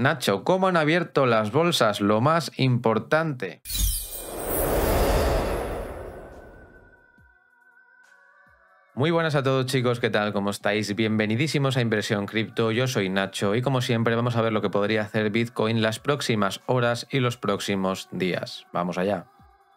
Nacho, ¿cómo han abierto las bolsas? Lo más importante. Muy buenas a todos chicos, ¿qué tal? ¿Cómo estáis? Bienvenidísimos a Inversión Cripto, yo soy Nacho y como siempre vamos a ver lo que podría hacer Bitcoin las próximas horas y los próximos días. Vamos allá.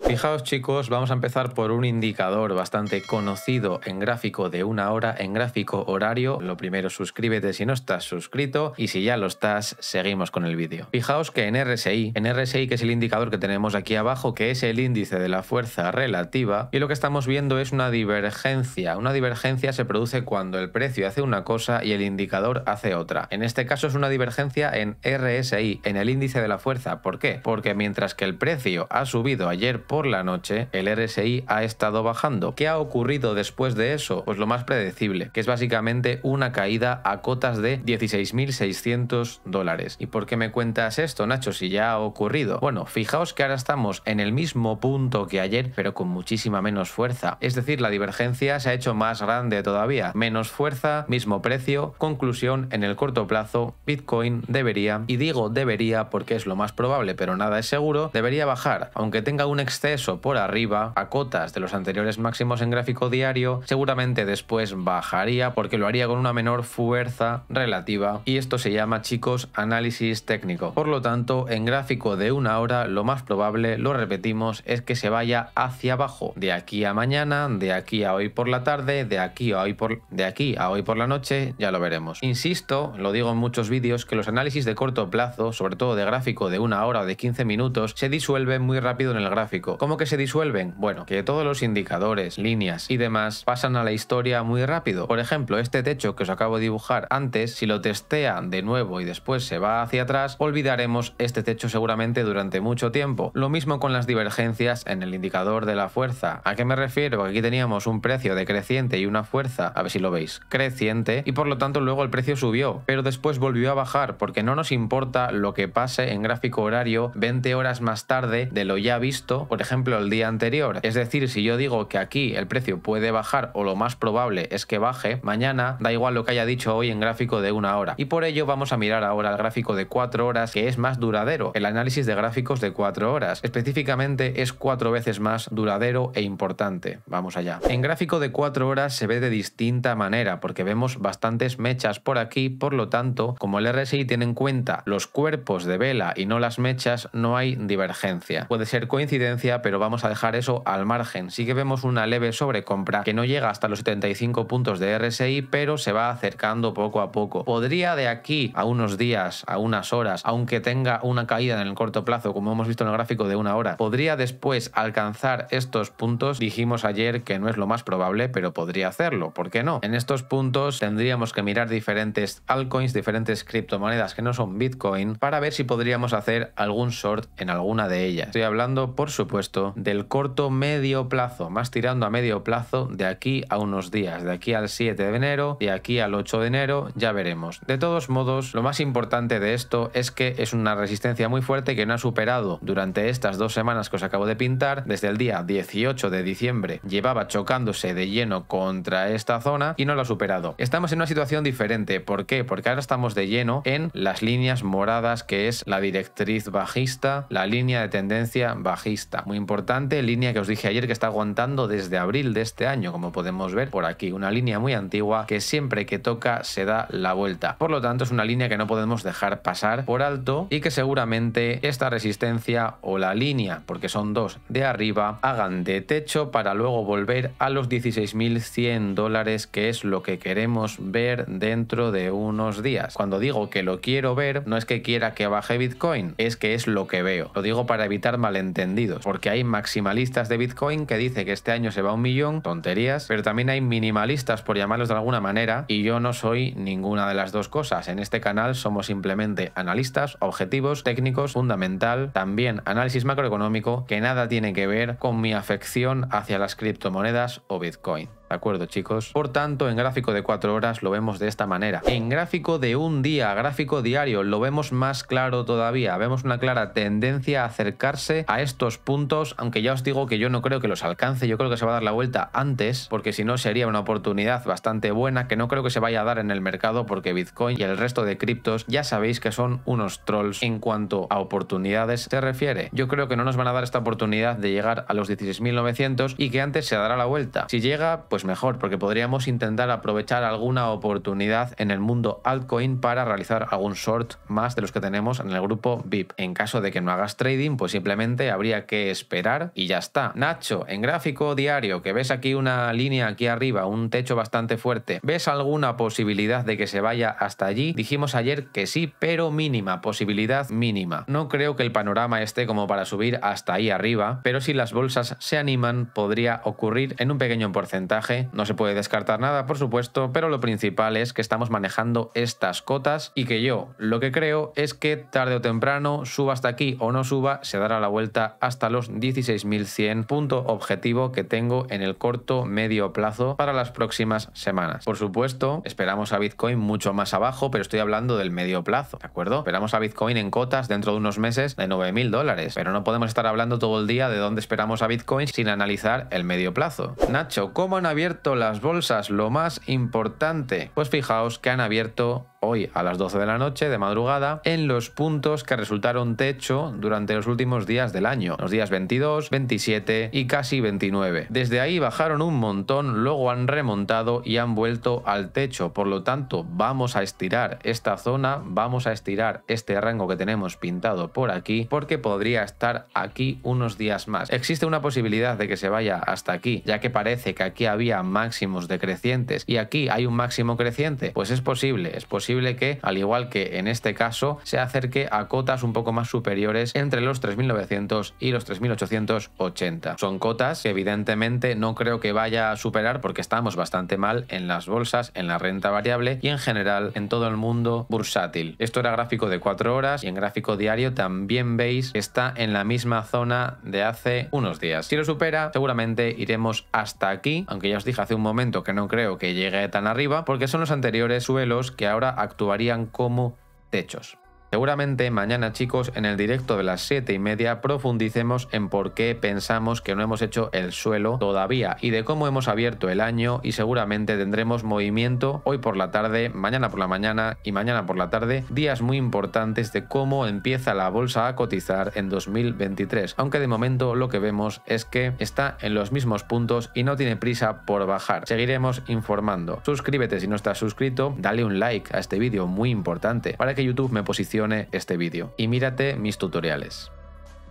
Fijaos chicos, vamos a empezar por un indicador bastante conocido en gráfico de una hora, en gráfico horario. Lo primero, suscríbete si no estás suscrito y si ya lo estás, seguimos con el vídeo. Fijaos que en RSI, en RSI que es el indicador que tenemos aquí abajo, que es el índice de la fuerza relativa, y lo que estamos viendo es una divergencia. Una divergencia se produce cuando el precio hace una cosa y el indicador hace otra. En este caso es una divergencia en RSI, en el índice de la fuerza. ¿Por qué? Porque mientras que el precio ha subido ayer por por la noche, el RSI ha estado bajando. ¿Qué ha ocurrido después de eso? Pues lo más predecible, que es básicamente una caída a cotas de 16.600 dólares. ¿Y por qué me cuentas esto, Nacho, si ya ha ocurrido? Bueno, fijaos que ahora estamos en el mismo punto que ayer, pero con muchísima menos fuerza. Es decir, la divergencia se ha hecho más grande todavía. Menos fuerza, mismo precio. Conclusión, en el corto plazo, Bitcoin debería, y digo debería porque es lo más probable, pero nada es seguro, debería bajar, aunque tenga un extremo por arriba a cotas de los anteriores máximos en gráfico diario, seguramente después bajaría porque lo haría con una menor fuerza relativa y esto se llama chicos análisis técnico. Por lo tanto, en gráfico de una hora lo más probable, lo repetimos, es que se vaya hacia abajo, de aquí a mañana, de aquí a hoy por la tarde, de aquí a hoy por, de aquí a hoy por la noche, ya lo veremos. Insisto, lo digo en muchos vídeos, que los análisis de corto plazo, sobre todo de gráfico de una hora o de 15 minutos, se disuelven muy rápido en el gráfico ¿Cómo que se disuelven? Bueno, que todos los indicadores, líneas y demás pasan a la historia muy rápido. Por ejemplo, este techo que os acabo de dibujar antes, si lo testean de nuevo y después se va hacia atrás, olvidaremos este techo seguramente durante mucho tiempo. Lo mismo con las divergencias en el indicador de la fuerza. ¿A qué me refiero? Aquí teníamos un precio decreciente y una fuerza, a ver si lo veis, creciente, y por lo tanto luego el precio subió, pero después volvió a bajar porque no nos importa lo que pase en gráfico horario 20 horas más tarde de lo ya visto por ejemplo, el día anterior. Es decir, si yo digo que aquí el precio puede bajar o lo más probable es que baje, mañana da igual lo que haya dicho hoy en gráfico de una hora. Y por ello vamos a mirar ahora el gráfico de cuatro horas que es más duradero, el análisis de gráficos de cuatro horas. Específicamente es cuatro veces más duradero e importante. Vamos allá. En gráfico de cuatro horas se ve de distinta manera porque vemos bastantes mechas por aquí, por lo tanto, como el RSI tiene en cuenta los cuerpos de vela y no las mechas, no hay divergencia. Puede ser coincidencia pero vamos a dejar eso al margen. Sí que vemos una leve sobrecompra que no llega hasta los 75 puntos de RSI, pero se va acercando poco a poco. Podría de aquí a unos días, a unas horas, aunque tenga una caída en el corto plazo, como hemos visto en el gráfico de una hora, podría después alcanzar estos puntos. Dijimos ayer que no es lo más probable, pero podría hacerlo. ¿Por qué no? En estos puntos tendríamos que mirar diferentes altcoins, diferentes criptomonedas que no son Bitcoin, para ver si podríamos hacer algún short en alguna de ellas. Estoy hablando, por supuesto, del corto medio plazo, más tirando a medio plazo de aquí a unos días, de aquí al 7 de enero, y aquí al 8 de enero, ya veremos. De todos modos, lo más importante de esto es que es una resistencia muy fuerte que no ha superado durante estas dos semanas que os acabo de pintar, desde el día 18 de diciembre llevaba chocándose de lleno contra esta zona y no lo ha superado. Estamos en una situación diferente, ¿por qué? Porque ahora estamos de lleno en las líneas moradas que es la directriz bajista, la línea de tendencia bajista muy importante, línea que os dije ayer que está aguantando desde abril de este año, como podemos ver por aquí, una línea muy antigua que siempre que toca se da la vuelta. Por lo tanto, es una línea que no podemos dejar pasar por alto y que seguramente esta resistencia o la línea, porque son dos de arriba, hagan de techo para luego volver a los 16.100 dólares, que es lo que queremos ver dentro de unos días. Cuando digo que lo quiero ver, no es que quiera que baje Bitcoin, es que es lo que veo. Lo digo para evitar malentendidos porque hay maximalistas de Bitcoin que dice que este año se va a un millón, tonterías, pero también hay minimalistas, por llamarlos de alguna manera, y yo no soy ninguna de las dos cosas. En este canal somos simplemente analistas, objetivos, técnicos, fundamental, también análisis macroeconómico, que nada tiene que ver con mi afección hacia las criptomonedas o Bitcoin. ¿De acuerdo, chicos? Por tanto, en gráfico de 4 horas lo vemos de esta manera. En gráfico de un día, gráfico diario, lo vemos más claro todavía. Vemos una clara tendencia a acercarse a estos puntos, aunque ya os digo que yo no creo que los alcance. Yo creo que se va a dar la vuelta antes, porque si no sería una oportunidad bastante buena que no creo que se vaya a dar en el mercado porque Bitcoin y el resto de criptos ya sabéis que son unos trolls en cuanto a oportunidades se refiere. Yo creo que no nos van a dar esta oportunidad de llegar a los 16.900 y que antes se dará la vuelta. Si llega, pues mejor, porque podríamos intentar aprovechar alguna oportunidad en el mundo altcoin para realizar algún short más de los que tenemos en el grupo VIP. En caso de que no hagas trading, pues simplemente habría que esperar y ya está. Nacho, en gráfico diario, que ves aquí una línea aquí arriba, un techo bastante fuerte, ¿ves alguna posibilidad de que se vaya hasta allí? Dijimos ayer que sí, pero mínima, posibilidad mínima. No creo que el panorama esté como para subir hasta ahí arriba, pero si las bolsas se animan, podría ocurrir en un pequeño porcentaje no se puede descartar nada por supuesto, pero lo principal es que estamos manejando estas cotas y que yo lo que creo es que tarde o temprano, suba hasta aquí o no suba, se dará la vuelta hasta los 16.100 punto objetivo que tengo en el corto medio plazo para las próximas semanas. Por supuesto, esperamos a Bitcoin mucho más abajo, pero estoy hablando del medio plazo, ¿de acuerdo? Esperamos a Bitcoin en cotas dentro de unos meses de 9.000 dólares, pero no podemos estar hablando todo el día de dónde esperamos a Bitcoin sin analizar el medio plazo. Nacho, ¿cómo abierto las bolsas, lo más importante. Pues fijaos que han abierto hoy a las 12 de la noche de madrugada en los puntos que resultaron techo durante los últimos días del año, los días 22, 27 y casi 29. Desde ahí bajaron un montón, luego han remontado y han vuelto al techo, por lo tanto vamos a estirar esta zona, vamos a estirar este rango que tenemos pintado por aquí porque podría estar aquí unos días más. Existe una posibilidad de que se vaya hasta aquí, ya que parece que aquí había máximos decrecientes y aquí hay un máximo creciente, pues es posible, es posible que, al igual que en este caso, se acerque a cotas un poco más superiores entre los 3.900 y los 3.880. Son cotas que evidentemente no creo que vaya a superar porque estamos bastante mal en las bolsas, en la renta variable y en general en todo el mundo bursátil. Esto era gráfico de 4 horas y en gráfico diario también veis que está en la misma zona de hace unos días. Si lo supera, seguramente iremos hasta aquí, aunque ya os dije hace un momento que no creo que llegue tan arriba porque son los anteriores suelos que ahora actuarían como techos. Seguramente mañana chicos en el directo de las 7 y media profundicemos en por qué pensamos que no hemos hecho el suelo todavía y de cómo hemos abierto el año y seguramente tendremos movimiento hoy por la tarde, mañana por la mañana y mañana por la tarde, días muy importantes de cómo empieza la bolsa a cotizar en 2023, aunque de momento lo que vemos es que está en los mismos puntos y no tiene prisa por bajar. Seguiremos informando. Suscríbete si no estás suscrito, dale un like a este vídeo muy importante para que YouTube me posicione este vídeo y mírate mis tutoriales.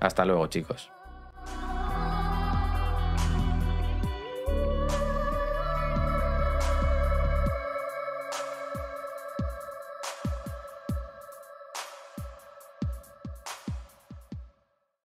Hasta luego chicos.